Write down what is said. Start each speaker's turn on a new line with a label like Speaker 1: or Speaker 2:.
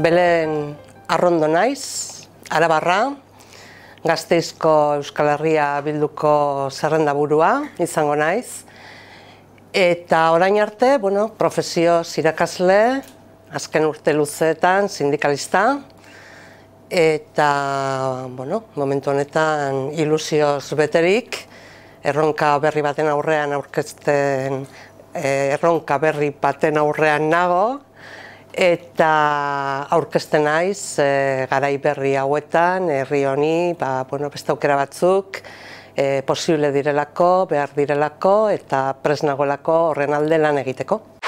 Speaker 1: Belen arrondo naiz, arabarra, gazteizko Euskal Herria bilduko zerrendaburua izango naiz. Eta orain arte, bueno, profesio zirakasle, azken urte luzeetan, sindikalista, eta, bueno, momentu honetan ilusioz beterik, erronka berri baten aurrean aurkezten, eh, erronka berri baten aurrean nago, eta aurkesten naiz e, garai berri hauetan herri honi ba bueno beste aukera batzuk eh, posible direlako behar direlako eta presnagolako horren alde lan egiteko